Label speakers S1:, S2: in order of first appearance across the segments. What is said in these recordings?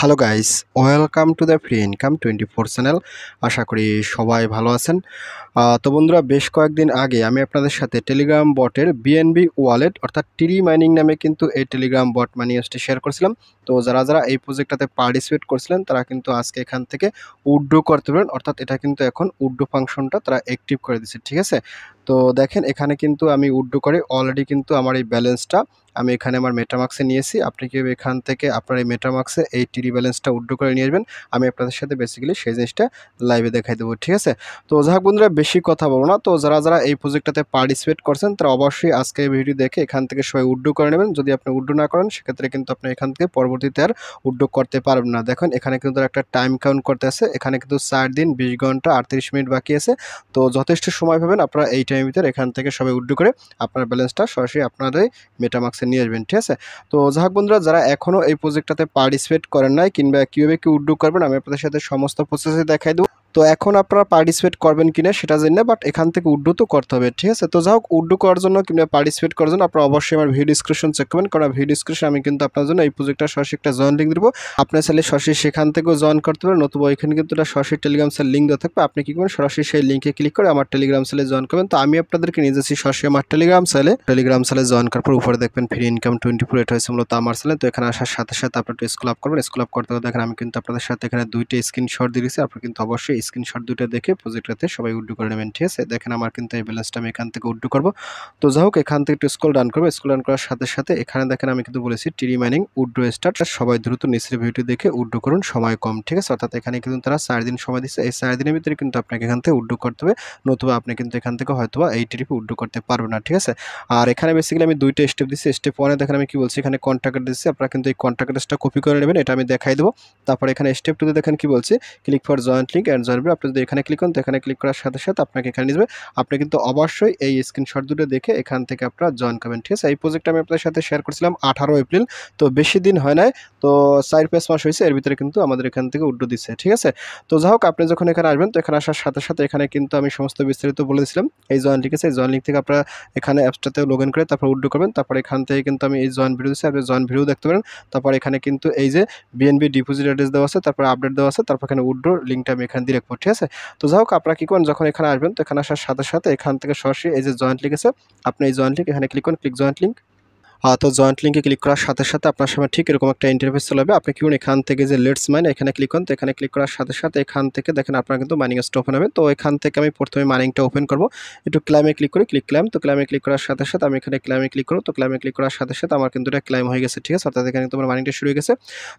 S1: hello guys welcome to the free income twenty four channel আশা করি সবাই ভালো আছেন তো বন্ধুরা বেশ কয়েকদিন আগে আমি আপনাদের সাথে টেলিগ্রাম বটের বিএনবি ওয়ালেট অর্থাৎ টিরি মাইনিং নামে কিন্তু এই টেলিগ্রাম বট মানিয়াসটি শেয়ার করছিলাম তো যারা যারা এই প্রজেক্টটাতে পার্টিসিপেট করছিলেন তারা কিন্তু আজকে এখান থেকে উড্ডো করতে পারেন অর্থাৎ এটা কিন্তু এখন উড্ডো ফাংশনটা তারা অ্যাক্টিভ করে দিচ্ছে ঠিক আছে তো দেখেন এখানে কিন্তু আমি উড্ডু করে অলরেডি কিন্তু আমার এই ব্যালেন্সটা আমি এখানে আমার মেটামাক্সে নিয়েছি আপনি কি এখান থেকে আপনার এই মেটামাক্সে এই টিডি ব্যালেন্সটা উড্ডু করে নিয়ে আসবেন আমি আপনাদের সাথে বেসিক্যালি সেই জিনিসটা লাইভে দেখাই দেবো ঠিক আছে তো যাক বন্ধুরা বেশি কথা বলবো না তো যারা যারা এই প্রজেক্টটাতে পার্টিসিপেট করছেন তারা অবশ্যই আজকে এই ভিডিও দেখে এখান থেকে সবাই উড্ডু করে নেবেন যদি আপনি উড্ডু না করেন সেক্ষেত্রে কিন্তু আপনি এখান থেকে পরবর্তীতে আর উড্ডু করতে পারবেন না দেখেন এখানে কিন্তু একটা টাইম কাউন্ট করতে আছে এখানে কিন্তু চার দিন বিশ ঘন্টা আটত্রিশ মিনিট বাকি আছে তো যথেষ্ট সময় পাবেন আপনারা এই টাইমের ভিতরে এখান থেকে সবাই উড্ডু করে আপনার ব্যালেন্সটা সরাসরি আপনারাই মেটামাক্সে নিয়ে আসবেন ঠিক আছে তো যাহাক বন্ধুরা যারা এখনও এই প্রজেক্টটাতে পার্টিসিপেট করেন নাই কিংবা কীভাবে কি উড্ডু করবেন আমি আপনাদের সাথে সমস্ত প্রসেসে দেখাই দেবো তো এখন আপনারা পার্টিসিপেট করবেন কিনা সেটা জেনে বাট এখান থেকে উড্ডু তো করতে হবে ঠিক আছে তো যাই হোক উড্ডু করার জন্য কিংবা পার্টিসিপেট করার জন্য আপনারা অবশ্যই আমার ভিডিও ডিসক্রিপশন চেক করবেন কারণ ভিডিও ডিসক্রিপশন আমি কিন্তু আপনার জন্য এই প্রজেক্টটা সরাসরি একটা জয়েন লিঙ্ক দেবো আপনার চাইলে সরাসরি সেখান থেকেও জয়েন করতে পারেন নতুবা এখানে কিন্তু একটা সরাসরি টেলিগ্রাম সেল লিঙ্ক দেওয়া থাকবে আপনি কি করবেন সরাসরি সেই লিঙ্কে ক্লিক করে আমার টেলিগ্রাম সেলে জয়েন করবেন তো আমি আপনাদেরকে নিয়ে যাচ্ছি সরাসরি আমার টেলিগ্রাম সেলে টেলিগ্রাম সেলে জয়েন করার পর উপরে দেখবেন ফ্রি ইনকাম টোয়েন্টি ফোর এটা হয়েছে মূলত আমার সেলে তো এখানে আসার সাথে সাথে আপনার স্কুল আপ করবেন স্কুল আপ করতে দেখেন আমি কিন্তু আপনাদের সাথে এখানে দুইটা স্ক্রিনশট দিয়ে দিচ্ছি আপনারা কিন্তু অবশ্যই স্ক্রিনশট দুটো দেখে প্রজেক্টটাতে সবাই উড্ডু করে নেবেন ঠিক আছে দেখেন আমার কিন্তু এই ব্যালেন্সটা আমি এখান থেকে উড্ডু করবো তো যাই হোক এখান থেকে একটু স্কুল ডান করবো স্কুল ডান করার সাথে সাথে এখানে দেখেন আমি কিন্তু বলেছি টি রিমাইনিং উড্ডু স্টার্ট সবাই দ্রুত নিচের ভিউটি দেখে উড্ডু করুন সময় কম ঠিক আছে অর্থাৎ এখানে কিন্তু তারা চার দিন সময় দিচ্ছে এই চার দিনের ভিতরে কিন্তু আপনাকে এখান থেকে উড্ডু করতে হবে নতুবা আপনি কিন্তু এখান থেকে হয়তোবা এই টিপে উড্ডু করতে পারবেন না ঠিক আছে আর এখানে বেসিক্যালি আমি দুইটা স্টেপ দিচ্ছি স্টেপ ওয়ানে দেখেন আমি কি বলছি এখানে কন্ট্রাক্ট দিচ্ছি আপনারা কিন্তু এই কন্ট্রাক্ট কপি করে নেবেন এটা আমি দেখাই দেবো তারপরে এখানে স্টেপ টুতে দেখেন কি বলছে click for joint link and আসবে আপনি যদি এখানে ক্লিক করেন তো এখানে ক্লিক করার সাথে সাথে আপনাকে এখানে নিয়ে আপনি কিন্তু অবশ্যই এই স্ক্রিনশট দুটো দেখে এখান থেকে আপনারা জয়েন করবেন ঠিক আছে এই প্রজেক্ট আমি আপনাদের সাথে শেয়ার করছিলাম আঠারো এপ্রিল তো বেশি দিন হয় নাই তো চার পাঁচ মাস হয়েছে এর ভিতরে কিন্তু আমাদের এখান থেকে উড্ডু দিচ্ছে ঠিক আছে তো যাই হোক আপনি যখন এখানে আসবেন তো এখানে আসার সাথে সাথে এখানে কিন্তু আমি সমস্ত বিস্তারিত বলেছিলাম এই জয়েন লিঙ্ক আছে এই জয়েন লিঙ্ক থেকে আপনারা এখানে অ্যাপসটাতে লগ ইন করে তারপর উড্ডু করবেন তারপর এখান থেকে কিন্তু আমি এই জয়েন ভিডিও দিচ্ছি আপনি জয়েন ভিডিও দেখতে পারেন তারপর এখানে কিন্তু এই যে বিএনবি ডিপোজিট অ্যাড্রেস দেওয়া আছে তারপর আপডেট দেওয়া আছে তারপর এখানে উড্ডোর লিঙ্কটা আমি এখানে দিয়ে দেখবো ঠিক আছে তো যাই হোক আপনারা কী করেন যখন এখানে আসবেন তো এখানে আসার সাথে সাথে এখান থেকে সরাসরি এই যে জয়েন্ট লিঙ্ক আছে আপনি এই জয়েন্ট লিঙ্ক এখানে ক্লিক করুন ক্লিক জয়েন্ট লিঙ্ক তো জয়েন্ট লিঙ্কে ক্লিক করার সাথে সাথে আপনার সামনে ঠিক এরকম একটা ইন্টারফেস চলাবে আপনি কিন্তু এখান থেকে যে লেটস মাইন এখানে ক্লিক করেন তো এখানে ক্লিক করার সাথে সাথে এখান থেকে দেখেন আপনার কিন্তু মাইনিং স্টপ হবে তো এখান থেকে আমি প্রথমে মাইনিংটা ওপেন করবো একটু ক্লাইমে ক্লিক করি ক্লিক ক্লাইম তো ক্লাইমে ক্লিক করার সাথে সাথে আমি এখানে ক্লাইমে ক্লিক করো তো ক্লাইমে ক্লিক করার সাথে সাথে আমার কিন্তু এটা ক্লাইম হয়ে গেছে ঠিক আছে অর্থাৎ এখানে তোমার মাইনিংটা শুরু হয়ে গেছে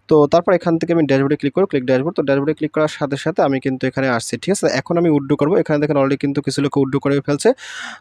S1: তো তারপর এখান থেকে আমি ড্যাশবোর্ডে ক্লিক করো ক্লিক ড্যাশবোর্ড তো ড্যাশবোর্ডে ক্লিক করার সাথে সাথে আমি কিন্তু এখানে আসছি ঠিক আছে এখন আমি উড্ডু করবো এখানে দেখেন অলরেডি কিন্তু কিছু লোক উড্ডু করে ফেলছে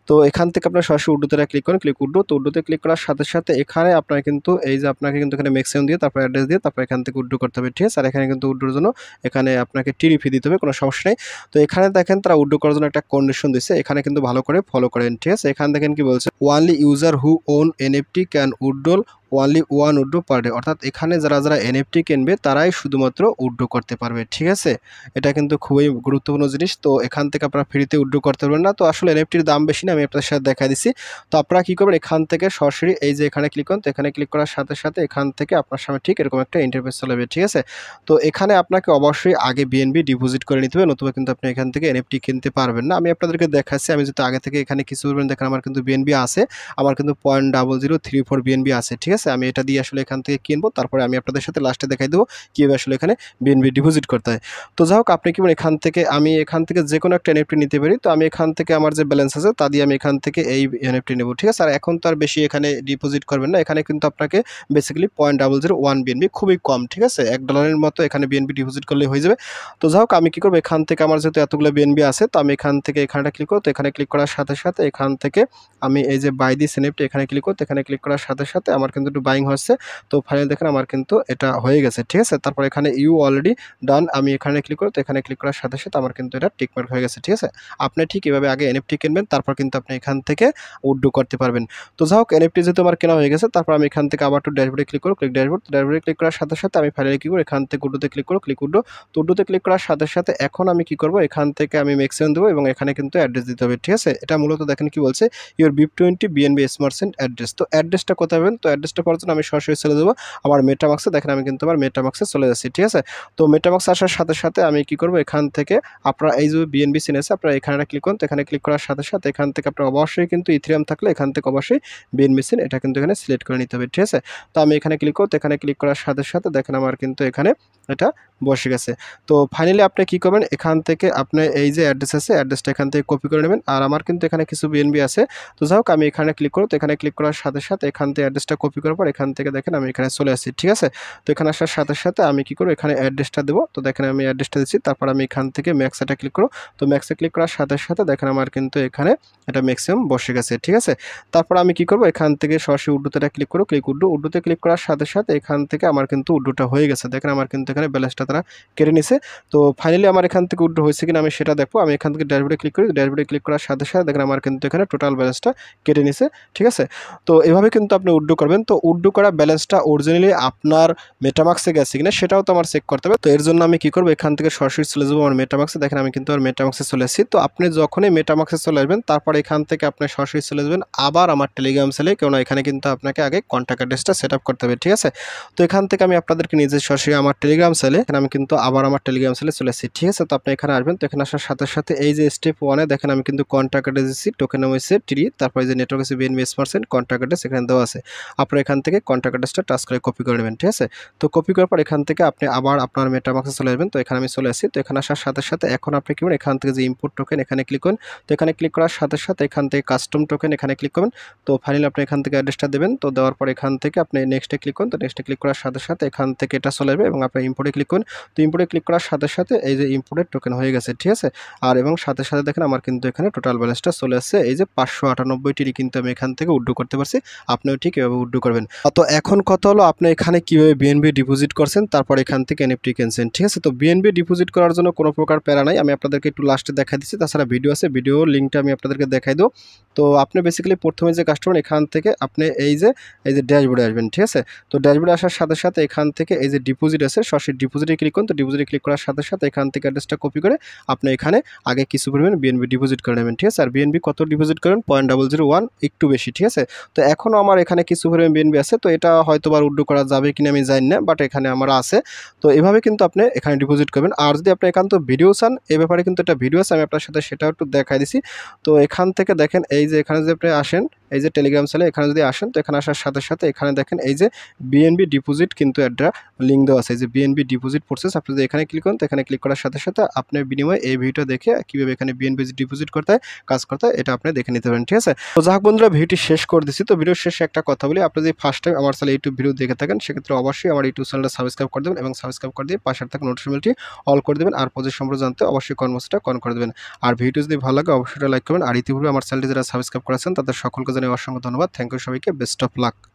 S1: তো এখান থেকে আপনার সরাসরি উড্ডুতে ক্লিক করেন ক্লিক উড্ডু তো উড্ডুতে ক্লিক করার সাথে সাথে তো এখানে আপনার কিন্তু এই যে আপনাকে কিন্তু এখানে ম্যাক্সিমাম দিয়ে তারপর অ্যাড্রেস দিয়ে তারপর এখান থেকে উড্ডো করতে হবে ঠিক আছে আর এখানে কিন্তু উড্ডোর জন্য এখানে আপনাকে টিডি ফি দিতে হবে কোনো সমস্যা নেই তো এখানে দেখেন তারা উড্ডো করার জন্য একটা কন্ডিশন দিচ্ছে এখানে কিন্তু ভালো করে ফলো করেন ঠিক আছে এখানে দেখেন কি বলছে only user who own NFT can withdrawal only one withdraw per day অর্থাৎ এখানে যারা যারা এনএফটি কিনবে তারাই শুধুমাত্র উড্ডো করতে পারবে ঠিক আছে এটা কিন্তু খুবই গুরুত্বপূর্ণ জিনিস তো এখান থেকে আপনারা ফ্রিতে উড্ডো করতে পারবেন না তো আসলে এনএফটির দাম বেশি না আমি আপনাদের সাথে দেখা দিছি তো আপনারা কী করবেন এখান থেকে সরাসরি এই যে এখানে ক্লিক করেন তো এখানে ক্লিক করার সাথে সাথে এখান থেকে আপনার সামনে ঠিক এরকম একটা চলে যাবে ঠিক আছে তো এখানে আপনাকে অবশ্যই আগে বিএনবি ডিপোজিট করে নিতে হবে নতুবা কিন্তু আপনি এখান থেকে এনএফটি কিনতে পারবেন না আমি আপনাদেরকে দেখাচ্ছি আমি যেহেতু আগে থেকে এখানে কিছু করবেন দেখেন আমার কিন্তু বিএনবি আছে আমার কিন্তু point double zero three four BNB আছে ঠিক আছে আছে আমি এটা দিয়ে আসলে এখান থেকে কিনবো তারপরে আমি আপনাদের সাথে লাস্টে দেখাই দেবো কীভাবে আসলে এখানে বিএনবি ডিপোজিট করতে হয় তো যাই হোক আপনি কি এখান থেকে আমি এখান থেকে যে কোনো একটা এনএফটি নিতে পারি তো আমি এখান থেকে আমার যে ব্যালেন্স আছে তা দিয়ে আমি এখান থেকে এই এনএফটি নেব ঠিক আছে আর এখন তো আর বেশি এখানে ডিপোজিট করবেন না এখানে কিন্তু আপনাকে basically point double zero one BNB খুবই কম ঠিক আছে এক ডলারের মতো এখানে বিএনবি ডিপোজিট করলে হয়ে যাবে তো যাই হোক আমি কী করবো এখান থেকে আমার যেহেতু এতগুলো বিএনবি আছে তো আমি এখান থেকে এখানটা ক্লিক করো তো এখানে ক্লিক করার সাথে সাথে এখান থেকে আমি এই যে বাই দিস এনএফটি এখানে ক্লিক করতে এখানে ক্লিক করার সাথে সাথে আমার কিন্তু একটু বাইং হচ্ছে তো ফাইনাল দেখেন আমার কিন্তু এটা হয়ে গেছে ঠিক আছে তারপর এখানে ইউ অলরেডি ডান আমি এখানে ক্লিক করি তো এখানে ক্লিক করার সাথে সাথে আমার কিন্তু এটা টিকমার্ক হয়ে গেছে ঠিক আছে আপনি ঠিক এভাবে আগে এনএফটি কিনবেন তারপর কিন্তু আপনি এখান থেকে উড্ডু করতে পারবেন তো যাই হোক এনএফটি যেহেতু আমার কেনা হয়ে গেছে তারপর আমি এখান থেকে আবার একটু ড্যাশবোর্ডে ক্লিক করো ক্লিক ড্যাশবোর্ড ড্যাশবোর্ডে ক্লিক করার সাথে সাথে আমি ফাইনালি কী করবো এখান থেকে উড্ডুতে ক্লিক করো ক্লিক উড্ডু তো উড্ডুতে ক্লিক করার সাথে সাথে এখন আমি কি করব এখান থেকে আমি ম্যাক্সিমাম দেবো এবং এখানে কিন্তু অ্যাড্রেস দিতে হবে ঠিক আছে এটা মূলত দেখেন কি বলছে your BEP twenty BNB smart chain address তো অ্যাড্রেসটা কোথায় হবেন তো অ্যাড্রেসটা করতে পারছেন আমি সরাসরি চলে যাবো আমার মেটামাক্সে দেখেন আমি কিন্তু আমার মেটামাক্সে চলে যাচ্ছি ঠিক আছে তো মেটামাক্স আসার সাথে সাথে আমি কি করব এখান থেকে আপনারা এই যে বিএনবি আছে আপনারা এখানে ক্লিক করুন তো এখানে ক্লিক করার সাথে সাথে এখান থেকে আপনার অবশ্যই কিন্তু ইথিরিয়াম থাকলে এখান থেকে অবশ্যই বিএনবি সিন এটা কিন্তু এখানে সিলেক্ট করে নিতে হবে ঠিক আছে তো আমি এখানে ক্লিক করতে এখানে ক্লিক করার সাথে সাথে দেখেন আমার কিন্তু এখানে এটা বসে গেছে তো ফাইনালি আপনি কি করবেন এখান থেকে আপনি এই যে অ্যাড্রেস আছে অ্যাড্রেসটা এখান থেকে কপি করে নেবেন আর আমার কিন্তু এখানে কিছু বিএনবি আছে তো যাই হোক আমি এখানে ক্লিক করো তো এখানে ক্লিক করার সাথে সাথে এখান থেকে অ্যাড্রেসটা কপি করে দেওয়ার পর এখান থেকে দেখেন আমি এখানে চলে আসছি ঠিক আছে তো এখানে আসার সাথে সাথে আমি কি করবো এখানে অ্যাড্রেসটা দেবো তো দেখেন আমি অ্যাড্রেসটা দিচ্ছি তারপর আমি এখান থেকে ম্যাক্সাটা ক্লিক করো তো ম্যাক্সে ক্লিক করার সাথে সাথে দেখেন আমার কিন্তু এখানে এটা ম্যাক্সিমাম বসে গেছে ঠিক আছে তারপর আমি কি করবো এখান থেকে সরাসরি এটা ক্লিক করো ক্লিক উড্ডু উড্ডুতে ক্লিক করার সাথে সাথে এখান থেকে আমার কিন্তু উড্ডুটা হয়ে গেছে দেখেন আমার কিন্তু এখানে ব্যালেন্সটা তারা কেটে নিছে তো ফাইনালি আমার এখান থেকে উড্ডু হয়েছে কিনা আমি সেটা দেখবো আমি এখান থেকে ড্যাশবোর্ডে ক্লিক করি ড্যাশবোর্ডে ক্লিক করার সাথে সাথে দেখেন আমার কিন্তু এখানে টোটাল ব্যালেন্সটা কেটে নিছে ঠিক আছে তো এভাবে কিন্তু আপনি উড্ডু করবেন তো উড্ডু করা ব্যালেন্সটা অরিজিনালি আপনার মেটামাক্সে গেছে কিনা সেটাও তো আমার চেক করতে হবে তো এর জন্য আমি কি করবো এখান থেকে সরাসরি চলে যাবো আমার মেটামাক্সে দেখেন আমি কিন্তু আমার মেটামাক্সে চলে এসেছি তো আপনি যখনই মেটামাক্সে চলে আসবেন তারপর এখান থেকে আপনি সরাসরি চলে যাবেন আবার আমার টেলিগ্রাম সেলে কেননা এখানে কিন্তু আপনাকে আগে কন্ট্যাক্ট অ্যাড্রেসটা সেট আপ করতে হবে ঠিক আছে তো এখান থেকে আমি আপনাদেরকে নিজে সরাসরি আমার টেলিগ্রাম সেলে এখানে আমি কিন্তু আবার আমার টেলিগ্রাম সেলে চলে এসেছি ঠিক আছে তো আপনি এখানে আসবেন তো এখানে আসার সাথে সাথে এই যে স্টেপ ওয়ানে দেখেন আমি কিন্তু কন্ট্যাক্ট অ্যাড্রেস টোকেন ওয়েসে টি তারপরে যে নেটওয়ার্ক আছে BNB smart chain contract address এখানে দেওয়া আছে আপনার এখান থেকে কন্ট্যাক্ট অ্যাড্রেসটা টাচ করে কপি করে নেবেন ঠিক আছে তো কপি করার পর এখান থেকে আপনি আবার আপনার মেটামাক্সে চলে আসবেন তো এখানে আমি চলে আসি তো এখানে আসার সাথে সাথে এখন আপনি কি এখান থেকে যে ইম্পোর্ট টোকেন এখানে ক্লিক করুন তো এখানে ক্লিক করার সাথে সাথে এখান থেকে কাস্টম টোকেন এখানে ক্লিক করবেন তো ফাইনালি আপনি এখান থেকে অ্যাড্রেসটা দেবেন তো দেওয়ার পর এখান থেকে আপনি নেক্সটে ক্লিক করুন তো নেক্সটে ক্লিক করার সাথে সাথে এখান থেকে এটা চলে যাবে এবং আপনি ইম্পোর্টে ক্লিক করুন তো ইম্পোর্টে ক্লিক করার সাথে সাথে এই যে ইম্পোর্টের টোকেন হয়ে গেছে ঠিক আছে আর এবং সাথে সাথে দেখেন আমার কিন্তু এখানে টোটাল ব্যালেন্সটা চলে আসছে এই যে পাঁচশো আটানব্বইটিরই কিন্তু আমি এখান থেকে উড্ডু করতে পারছি আপনিও ঠিক এভাবে উড্ডু করবেন তো এখন কথা হলো আপনি এখানে কিভাবে বিএনবি ডিপোজিট করছেন তারপর এখান থেকে এনএফটি কেনছেন ঠিক আছে তো বিএনবি ডিপোজিট করার জন্য কোনো প্রকার প্যারা নাই আমি আপনাদেরকে একটু লাস্টে দেখা দিচ্ছি তাছাড়া ভিডিও আছে ভিডিও লিঙ্কটা আমি আপনাদেরকে দেখাই দেবো তো আপনি বেসিক্যালি প্রথমে যে কাস্টমার এখান থেকে আপনি এই যে এই যে ড্যাশবোর্ডে আসবেন ঠিক আছে তো ড্যাশবোর্ডে আসার সাথে সাথে এখান থেকে এই যে ডিপোজিট আছে সরাসরি ডিপোজিটে ক্লিক করুন তো ডিপোজিটে ক্লিক করার সাথে সাথে এখান থেকে অ্যাড্রেসটা কপি করে আপনি এখানে আগে কিছু পরিমাণ বিএনবি ডিপোজিট করে নেবেন ঠিক আছে আর বিএনবি কত ডিপোজিট করেন পয়েন্ট ডাবল জিরো ওয়ান একটু বেশি ঠিক আছে তো এখনও আমার এখানে কিছু পরিমাণ বিএনবি আছে তো এটা হয়তো বা উড্ডু করা যাবে কিনা আমি জানি না বাট এখানে আমার আছে তো এভাবে কিন্তু আপনি এখানে ডিপোজিট করবেন আর যদি আপনি এখান তো ভিডিও চান এ ব্যাপারে কিন্তু একটা ভিডিও আছে আমি আপনার সাথে সেটাও একটু দেখাই দিছি তো এখান থেকে দেখেন এই যে এখানে যদি আপনি আসেন এই যে টেলিগ্রাম চ্যানেল এখানে যদি আসেন তো এখানে আসার সাথে সাথে এখানে দেখেন এই যে বিএনবি ডিপোজিট কিন্তু একটা লিঙ্ক দেওয়া আছে এই যে বিএনবি ডিপোজিট প্রসেস আপনি যদি এখানে ক্লিক করেন তো এখানে ক্লিক করার সাথে সাথে আপনি বিনিময়ে এই ভিডিওটা দেখে কীভাবে এখানে বিএনবি ডিপোজিট করতে হয় কাজ করতে এটা আপনি দেখে নিতে পারেন ঠিক আছে তো যাক বন্ধুরা ভিডিওটি শেষ করে দিচ্ছি তো ভিডিও শেষে একটা কথা বলি আপনি যদি যদি ফার্স্ট টাইম আমার চ্যানেল ইউটিউব ভিডিও দেখে থাকেন সেক্ষেত্রে অবশ্যই আমার ইউটিউব চ্যানেলটা সাবস্ক্রাইব করে দেবেন এবং সাবস্ক্রাইব করে দিয়ে পাশের থাকা নোটিফিকেশনটি অল করে দেবেন আর প্রজেক্ট সম্পর্কে জানতে অবশ্যই কর্মসূচিটা কন করে দেবেন আর ভিডিও যদি ভালো লাগে অবশ্যই লাইক করবেন আর ইতিপূর্বে আমার চ্যানেলটি যারা সাবস্ক্রাইব করেছেন তাদের সকলকে জানিয়ে অসংখ্য ধন্যবাদ থ্যাংক ইউ সবাইকে বেস্ট অফ লাক